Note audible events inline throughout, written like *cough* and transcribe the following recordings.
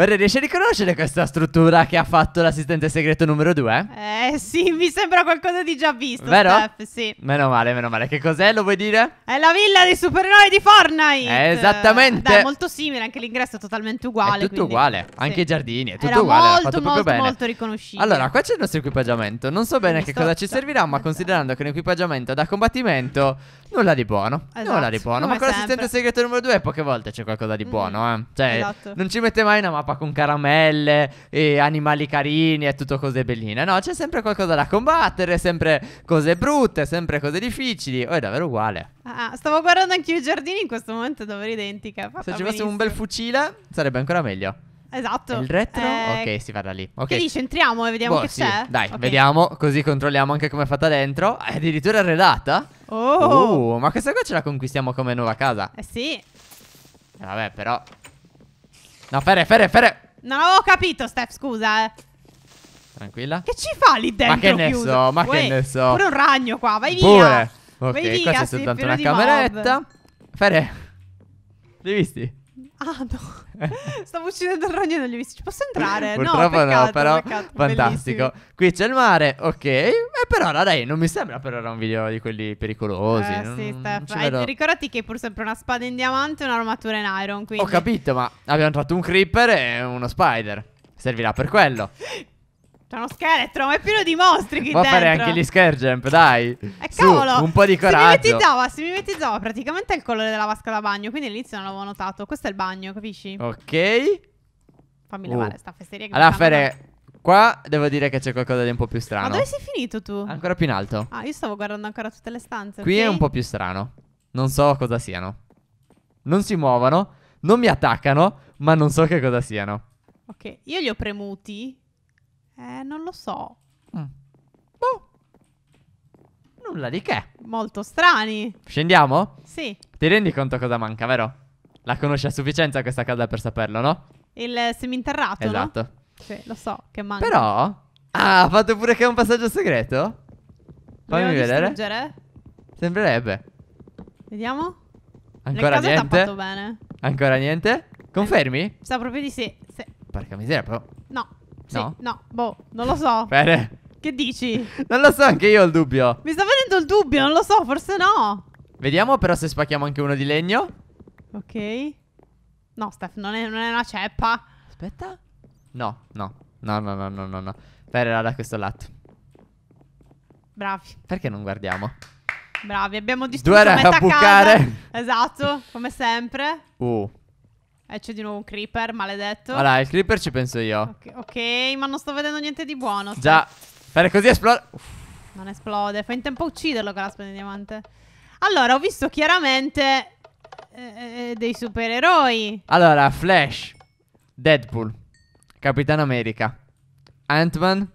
Ora riesci a riconoscere questa struttura che ha fatto l'assistente segreto numero 2? Eh sì, mi sembra qualcosa di già visto, Vero? Steph, sì. Meno male, meno male. Che cos'è, lo vuoi dire? È la villa dei supereroi di Fortnite! Eh, esattamente! Dai, è molto simile, anche l'ingresso è totalmente uguale. È tutto quindi... uguale, anche sì. i giardini, è tutto Era uguale. Molto, fatto molto, bene. molto riconoscibile. Allora, qua c'è il nostro equipaggiamento. Non so bene che cosa ci servirà, ma considerando che è un equipaggiamento da combattimento, nulla di buono. Esatto, nulla di esatto, buono. Ma con l'assistente segreto numero 2 poche volte c'è qualcosa di mm, buono, eh. Cioè, esatto. non ci mette mai una mappa mappa con caramelle e animali carini e tutto cose belline. No, c'è sempre qualcosa da combattere, sempre cose brutte, sempre cose difficili. Oh, è davvero uguale. Ah, ah, stavo guardando anch'io i giardini in questo momento, davvero identica. Fatta Se ci fosse un bel fucile, sarebbe ancora meglio. Esatto. Il retro? Eh, ok, si va da lì. Okay. Che dici? Entriamo e vediamo boh, che sì. c'è. Dai, okay. vediamo, così controlliamo anche come è fatta dentro. È addirittura arredata. Oh. Uh, ma questa qua ce la conquistiamo come nuova casa. Eh sì. Eh, vabbè, però No, Fere, Fere, Fere. Non avevo capito, Steph, scusa, eh. Tranquilla. Che ci fa lì dentro? Ma che ne chiuso? so, ma Uè, che ne so. Pure un ragno qua, vai via. Pure. Ok, vai via, è soltanto una cameretta. Mob. Fere. Li visti? Ah no, *laughs* stavo uccidendo il ragno e non li ho visti. Ci posso entrare? *laughs* Purtroppo no, peccato, no però peccato, fantastico. Bellissimo. Qui c'è il mare, ok. E eh, per dai, non mi sembra per ora un video di quelli pericolosi. Eh, non, sì, Steph. Eh, ricordati che è pur sempre una spada in diamante e un'armatura in iron. Quindi... Ho capito, ma abbiamo trovato un creeper e uno spider. Servirà per quello. *laughs* C'è uno scheletro, ma è pieno di mostri qui Può dentro. fare anche gli scare jump, dai. Eh, Su, cavolo. un po' di coraggio. Si Simimetizzava, simimetizzava praticamente il colore della vasca da bagno, quindi all'inizio non l'avevo notato. Questo è il bagno, capisci? Ok. Fammi uh. lavare sta fesseria. Allora, Fere, Qua devo dire che c'è qualcosa di un po' più strano. Ma dove sei finito tu? Ancora più in alto. Ah, io stavo guardando ancora tutte le stanze. Qui okay? è un po' più strano. Non so cosa siano. Non si muovono, non mi attaccano, ma non so che cosa siano. Ok, io li ho premuti. Eh, non lo so. Mm. Boh. Nulla di che. Molto strani. Scendiamo? Sì. Ti rendi conto cosa manca, vero? La conosci a sufficienza questa casa per saperlo, no? Il seminterrato. Esatto. No? Cioè, lo so che manca. Però... Ah, ha fatto pure che è un passaggio segreto? Fammi vedere. Distruggere? Sembrerebbe. Vediamo. Ancora niente? Ancora niente? Confermi? Eh, sa proprio di sì. Se... Porca miseria, però. No. Sì, no. no. Boh, non lo so. Bene. Che dici? *laughs* non lo so, anche io ho il dubbio. Mi sta venendo il dubbio, non lo so, forse no. Vediamo però se spacchiamo anche uno di legno. Ok. No, Steph, non è, non è una ceppa. Aspetta. No, no, no, no, no, no, no, no. Però da questo lato. Bravi. Perché non guardiamo? Bravi, abbiamo distrutto Due metà a bucare. Casa. Esatto, come sempre. Uh. E eh, c'è di nuovo un creeper, maledetto. Allora, il creeper ci penso io. Ok, ma non sto vedendo niente di buono. Già. Fare così esplode. Non esplode. fa in tempo a ucciderlo con la spada di diamante. Allora, ho visto chiaramente eh, eh, eh dei supereroi. Allora, Flash, Deadpool, Capitano America, Ant-Man,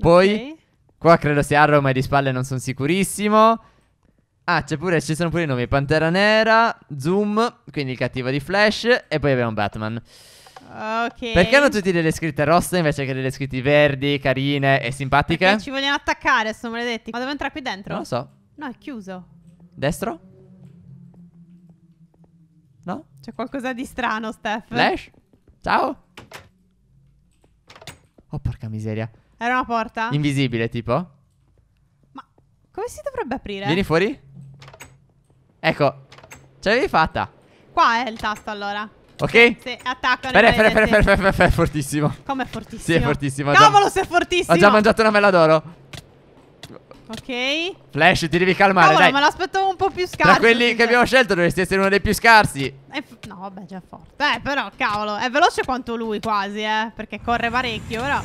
poi Ok. qua credo sia Arrow ma di spalle non sono sicurissimo. Ah, c'è pure, ci sono pure i nomi, Pantera Nera, Zoom, quindi il cattivo di Flash e poi abbiamo Batman. Ah, ok. Perché hanno tutti delle scritte rosse invece che delle scritte verdi, carine e simpatiche? Perché ci vogliono attaccare, sono maledetti. Ma devo entrare qui dentro? Non lo so. No, è chiuso. Destro? No? C'è qualcosa di strano, Steph. Flash? Ciao? Oh, porca miseria. Era una porta? Invisibile, tipo? Ma come si dovrebbe aprire? Vieni fuori. Ecco. Ce l'avevi fatta. Qua è il tasto, allora. Ok? Sì, attaccano. Bene, bene, bene, bene, bene, fortissimo. Come fortissimo? Sì, è fortissimo. Cavolo, se è fortissimo. Ho già mangiato una mela d'oro. Ok. Flash, ti devi calmare. Cavolo, dai. me l'aspettavo un po' più scarso. Tra quelli che abbiamo scelto dovresti essere uno dei più scarsi. Eh, no, vabbè, già forte. Eh, però, cavolo. È veloce quanto lui quasi, eh. Perché corre parecchio, però.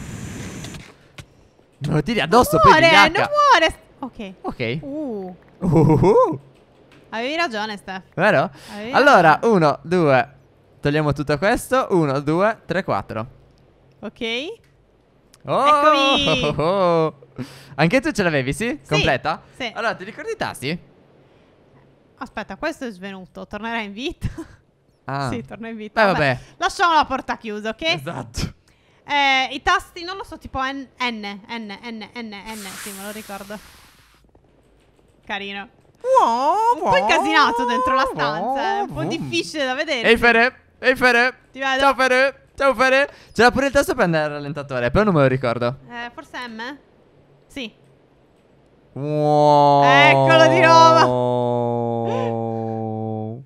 Non lo tiri addosso, non muore, poi Non muore, Ok. Ok. Uh. Uhuhu. Avevi ragione, Steph. Vero? Avevi allora, ragione. uno, due. Togliamo tutto questo. Uno, due, tre, quattro. Ok. Oh, oh, Oh, oh. Anche tu ce l'avevi, sì? sì? Completa? Sì. Allora, ti ricordi i tasti? Aspetta, questo è svenuto. Tornerà in vita? Ah. Sì, torna in vita. Beh, vabbè. vabbè. Lasciamo la porta chiusa, ok? Esatto. Eh, I tasti, non lo so, tipo N, N, N, N, N, N. Sì, me lo ricordo. Carino. Wow, un po' incasinato dentro la stanza. Wow, eh, è un po' wow. difficile da vedere. Ehi, Fere. Ehi, Fere. Ti vedo. Ciao, Fere. Ciao Fede. C'era pure il tasto per andare al rallentatore, però non me lo ricordo. Eh, forse M? Sì. Wow. Eccolo di nuovo.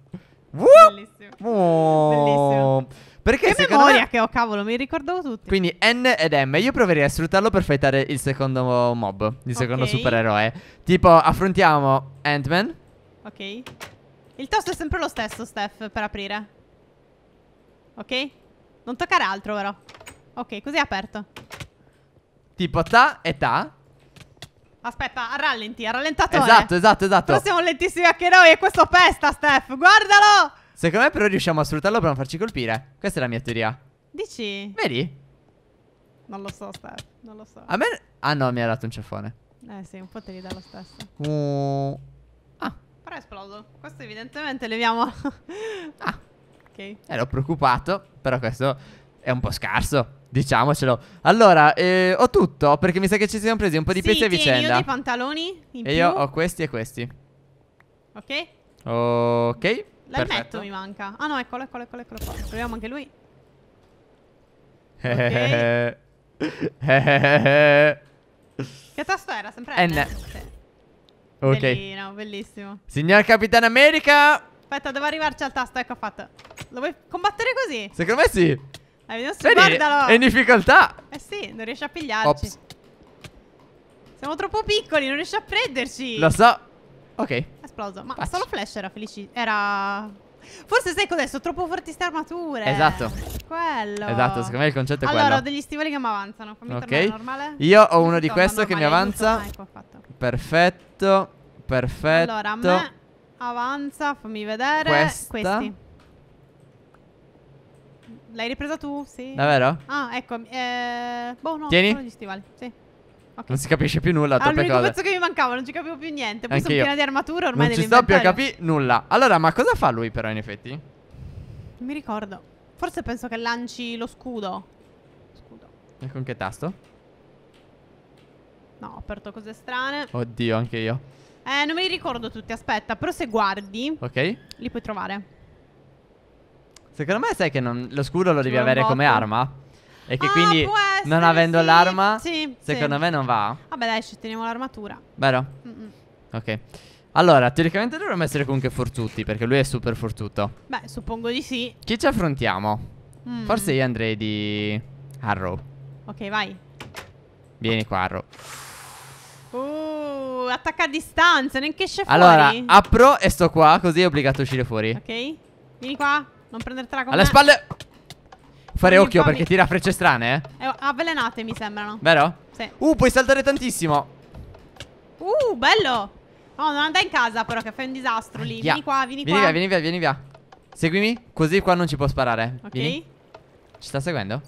*laughs* Bellissimo. Wow. Bellissimo. Perché che memoria me... che ho, cavolo, mi ricordavo tutti. Quindi N ed M. Io proverei a sfruttarlo per fightare il secondo mob, il secondo okay. supereroe. Tipo, affrontiamo Ant-Man. Ok. Il tasto è sempre lo stesso, Steph, per aprire. Ok? Non toccare altro però. Ok, così è aperto. Tipo ta e ta. Aspetta, rallenti, ha rallentato. Eh. Esatto, esatto, esatto. Però siamo lentissimi anche noi e questo pesta, Steph. Guardalo! Secondo me però riusciamo a sfruttarlo per non farci colpire. Questa è la mia teoria. Dici? Vedi? Non lo so, Steph. Non lo so. A me... Ah no, mi ha dato un ceffone. Eh sì, un po' te li dà lo stesso. Uh... Ah. Però è esploso. Questo evidentemente leviamo... ah. Ok. Ero eh, preoccupato, però questo è un po' scarso. Diciamocelo. Allora, eh, ho tutto perché mi sa che ci siamo presi un po' di sì, pezzi a vicenda. Io ho i pantaloni. e più. io ho questi e questi. Ok. Ok. L'elmetto mi manca. Ah no, eccolo, eccolo, eccolo, eccolo qua. Proviamo anche lui. Eh, okay. Eh, che tasto era? Sempre N. N. Ok. Bellino, bellissimo. Signor Capitano America. Aspetta, devo arrivarci al tasto. Ecco fatto. Lo vuoi combattere così? Secondo me sì. Dai, vediamo se guardalo. È in difficoltà. Eh sì, non riesce a pigliarci. Ops. Siamo troppo piccoli, non riesce a prenderci. Lo so. Ok. Esploso. Ma Facci. solo flash era felici. Era. Forse sei con adesso troppo forti ste armature. Esatto. Quello. Esatto, secondo me il concetto è allora, quello. Allora, ho degli stivali che mi avanzano. Fammi okay. normale. Io ho uno di questo che mi avanza. Ah, ecco, Perfetto. Perfetto. Allora, a me Avanza, fammi vedere. Questa. Questi. L'hai ripresa tu? Sì. Davvero? Ah, ecco. Eh, boh, no, Tieni. gli stivali. Sì. Okay. Non si capisce più nulla. Allora, l'unico pezzo che mi mancava, non ci capivo più niente. Poi Anche sono piena di armatura, ormai Non ci sto più a capire nulla. Allora, ma cosa fa lui però in effetti? Non mi ricordo. Forse penso che lanci lo scudo. Scudo. E con che tasto? No, ho aperto cose strane. Oddio, anche io. Eh, non me li ricordo tutti, aspetta. Però se guardi, ok, li puoi trovare. Secondo me sai che non, lo scudo lo devi avere botto. come arma? E che ah, quindi essere, non avendo sì, l'arma, sì, secondo sì. me non va. Vabbè dai, ci teniamo l'armatura. Vero? Mm -mm. Ok. Allora, teoricamente dovremmo essere comunque fortutti, perché lui è super fortuto. Beh, suppongo di sì. Chi ci affrontiamo? Mm. Forse io andrei di Arrow. Ok, vai. Vieni qua, Arrow attacca a distanza, neanche esce fuori. Allora, apro e sto qua, così è obbligato a uscire fuori. Ok. Vieni qua, non prendertela con Alle me. spalle. Fare occhio fammi. perché tira frecce strane, eh. eh. Avvelenate mi sembrano. Vero? Sì. Uh, puoi saltare tantissimo. Uh, bello. Oh, non andai in casa però che fai un disastro lì. Vieni qua, vieni, vieni qua. Vieni via, vieni via, vieni via. Seguimi, così qua non ci può sparare. Ok. Vieni. Ci sta seguendo?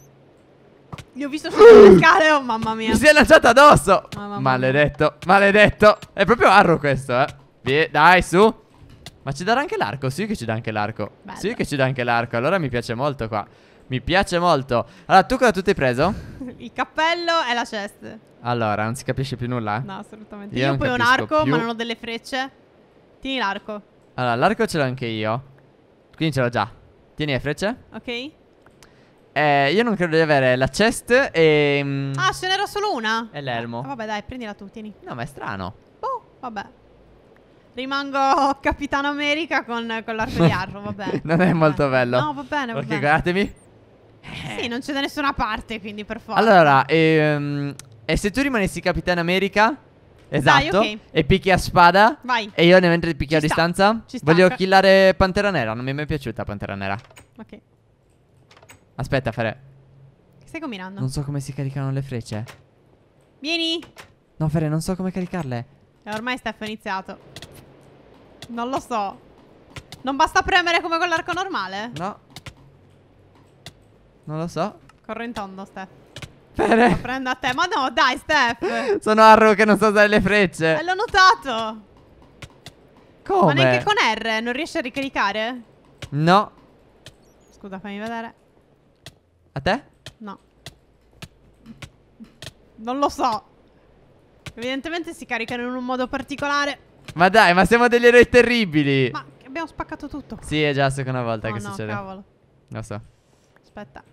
Gli ho visto scavalcare, oh mamma mia. Mi si è lanciato addosso. Mamma maledetto, maledetto. È proprio arro questo, eh. Vie, dai, su. Ma ci darà anche l'arco? Sì che ci dà anche l'arco. Sì che ci dà anche l'arco. Allora mi piace molto qua. Mi piace molto. Allora, tu cosa tu ti hai preso? *laughs* Il cappello e la chest. Allora, non si capisce più nulla? Eh? No, assolutamente. Io, io poi ho un arco, più. ma non ho delle frecce. Tieni l'arco. Allora, l'arco ce l'ho anche io. Quindi ce l'ho già. Tieni le frecce. Ok. Eh, io non credo di avere la chest e... Mm, ah, ce n'era solo una? e l'elmo. Ah, vabbè, dai, prendila tu, tieni. No, ma è strano. Oh, vabbè. Rimango *laughs* Capitano America con, con l'arco di arro, vabbè. *laughs* Non è molto bello. No, va bene, va Perché bene. guardatemi. Eh, sì, non c'è da nessuna parte, quindi per forza. Allora, ehm, e se tu rimanessi Capitano America? Esatto. ok. E picchi a spada. Vai. E io ne mentre picchio Ci a sta, distanza. ci sta. Voglio killare Pantera Nera. Non mi è mai piaciuta Pantera Nera. Ok. Aspetta, fare. Che stai combinando? Non so come si caricano le frecce. Vieni. No, Fere, non so come caricarle. E eh, ormai Steph è iniziato. Non lo so. Non basta premere come con l'arco normale? No. Non lo so. Corro in tondo, Steph. Fere. Lo prendo a te. Ma no, dai, Steph. *laughs* Sono Arrow che non so usare le frecce. Eh, l'ho notato. Come? Ma neanche con R non riesci a ricaricare? No. Scusa, fammi vedere. A te? No. Non lo so. Evidentemente si caricano in un modo particolare. Ma dai, ma siamo degli eroi terribili. Ma abbiamo spaccato tutto. Sì, è già la seconda volta oh che no, succede. Cavolo. Lo so. Aspetta.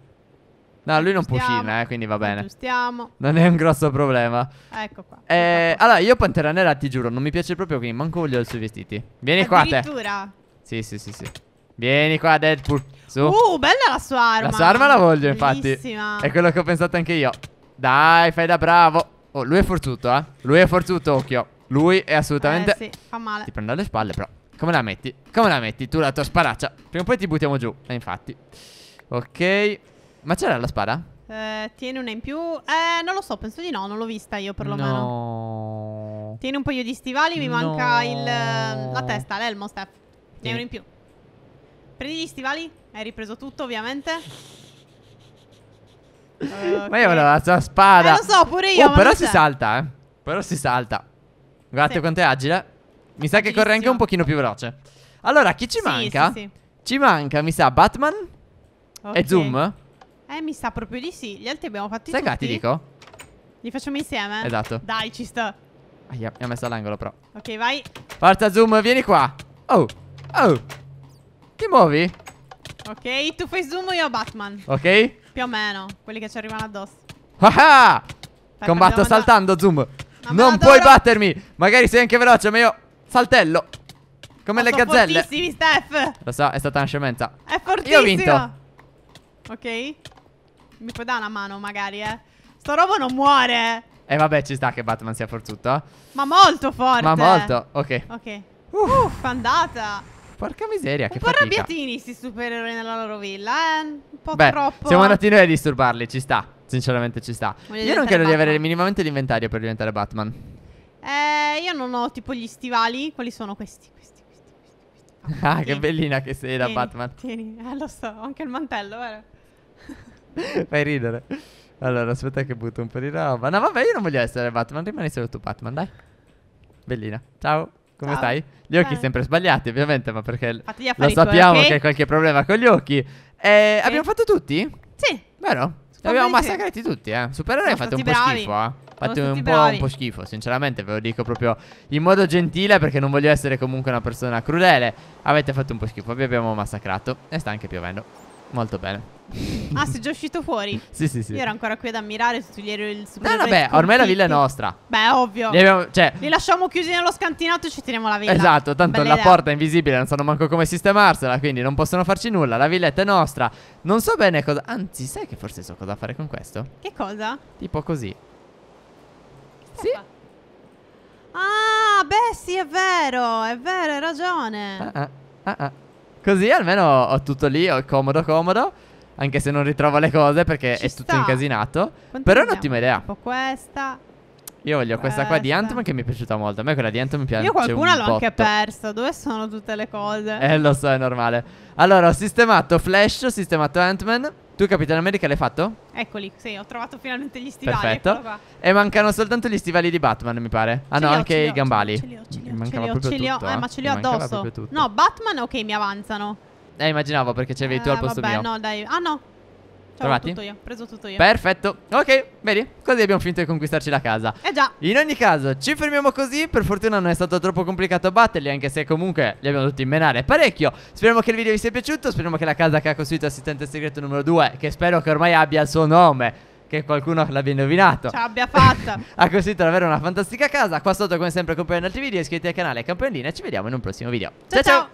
No, lui non può uscire, eh, quindi va bene. Giustiamo Non è un grosso problema. Ecco qua. Eh, ecco allora, io Pantera Nera ti giuro, non mi piace proprio, quindi manco voglio i suoi vestiti. Vieni qua te. Addirittura. Sì, sì, sì, sì. Vieni qua, Deadpool. Su. Uh, bella la sua arma. La sua arma la voglio, infatti. Bellissima. È quello che ho pensato anche io. Dai, fai da bravo. Oh, lui è forzuto, eh. Lui è forzuto, occhio. Lui è assolutamente... Eh, sì, fa male. Ti prendo alle spalle, però. Come la metti? Come la metti? Tu la tua sparaccia. Prima o poi ti buttiamo giù. E eh, infatti. Ok. Ma c'era la spada? Eh, tieni una in più. Eh, non lo so, penso di no. Non l'ho vista io, perlomeno. No. Tieni un paio di stivali. Mi no. manca il, eh, la testa, l'elmo, Steph. Ne una in più. Prendi gli stivali. Hai ripreso tutto, ovviamente. Okay. *laughs* Ma io volevo la sua spada. Eh, lo so, pure io. Oh, però si salta, eh. Però si salta. Guardate sì. quanto è agile. Mi sa che corre anche un pochino più veloce. Allora, chi ci sì, manca? Sì, ci manca, mi sa, Batman okay. e Zoom. Eh, mi sa proprio di sì. Gli altri abbiamo fatti Sai tutti. Sai che ti dico? Li facciamo insieme? Esatto. Dai, ci sto. Aia, mi ha messo all'angolo, però. Ok, vai. Forza, Zoom, vieni qua. Oh, oh. Ti muovi? Ok, tu fai zoom, io Batman. Ok? Più o meno, quelli che ci arrivano addosso. Ah! Combatto saltando, zoom. Ma non puoi dovrò... battermi. Magari sei anche veloce, ma io saltello. Come ma le gazzelle. Fortissimi, Steph. Lo so, è stata una scemenza. È fortissimo. Io ho vinto. Ok. Mi puoi dare una mano, magari, eh. Sto robo non muore. eh, vabbè, ci sta che Batman sia fortuto. Eh. Ma molto forte. Ma molto. Ok. Ok. Uff, uh, andata. Porca miseria, un che po' fatica. arrabbiatini sti supereroi nella loro villa, eh? Un po' Beh, troppo. Siamo eh. andati noi a disturbarli, ci sta. Sinceramente ci sta. Voglio io non credo Batman. di avere minimamente l'inventario per diventare Batman. Eh, io non ho tipo gli stivali. Quali sono questi? Questi, questi, questi. questi. Ah, ah che bellina che sei tieni, da Batman. Tieni, eh, lo so, anche il mantello, vero? *laughs* Fai ridere. Allora, aspetta che butto un po' di roba. No, vabbè, io non voglio essere Batman. Rimani solo tu Batman, dai. Bellina. Ciao. Come Ciao. stai? Gli occhi Beh. sempre sbagliati, ovviamente, ma perché lo sappiamo ok? che hai qualche problema con gli occhi. Eh, Abbiamo fatto tutti? Sì. Vero? Li abbiamo Sì. massacrati tutti, eh. Supereroi ha Sono fatto un po' bravi. schifo, eh. Fate un po', un po' schifo, sinceramente, ve lo dico proprio in modo gentile perché non voglio essere comunque una persona crudele. Avete fatto un po' schifo, vi abbiamo massacrato e sta anche piovendo. Molto bene. *laughs* Ah, sei già uscito fuori? sì, sì, sì. Io ero ancora qui ad ammirare tutti gli aerei del super. No, vabbè, no, ormai la villa è nostra. Beh, ovvio. Li, abbiamo, cioè... Li lasciamo chiusi nello scantinato e ci teniamo la villa. Esatto, tanto Bella la idea. porta è invisibile, non sanno manco come sistemarsela, quindi non possono farci nulla. La villetta è nostra. Non so bene cosa. Anzi, sai che forse so cosa fare con questo? Che cosa? Tipo così. Sì. Ah, beh, sì, è vero, è vero, hai ragione. Ah, ah, ah, ah. Così almeno ho tutto lì, ho comodo comodo. Anche se non ritrovo le cose perché Ci è tutto sta. incasinato. Però è un'ottima idea. Un po' questa. Io voglio questa, questa qua di Antman che mi è piaciuta molto. A me quella di Antman piace. Io qualcuna l'ho anche persa. Dove sono tutte le cose? Eh, lo so, è normale. Allora, ho sistemato Flash, ho sistemato Ant-Man. Tu Capitano America l'hai fatto? Eccoli, sì, ho trovato finalmente gli stivali. Perfetto. E mancano soltanto gli stivali di Batman, mi pare. Ah ce no, ho, anche i gambali. Ce li ho, ce li ho. Ce li ho, ce li ho. Tutto, eh, eh. ma ce li ho addosso. No, Batman, ok, mi avanzano. Eh, immaginavo perché c'avevi eh, tu al eh, posto vabbè, mio. no, dai. Ah no, Trovati? tutto io, preso tutto io. Perfetto. Ok, vedi? Così abbiamo finito di conquistarci la casa. Eh già. In ogni caso, ci fermiamo così. Per fortuna non è stato troppo complicato batterli, anche se comunque li abbiamo dovuti menare parecchio. Speriamo che il video vi sia piaciuto. Speriamo che la casa che ha costruito assistente segreto numero 2, che spero che ormai abbia il suo nome che qualcuno l'abbia indovinato. Ci abbia fatta. *laughs* ha costruito davvero una fantastica casa. Qua sotto, come sempre, compare in altri video. Iscriviti al canale Campanellina e ci vediamo in un prossimo video. Ciao ciao! ciao.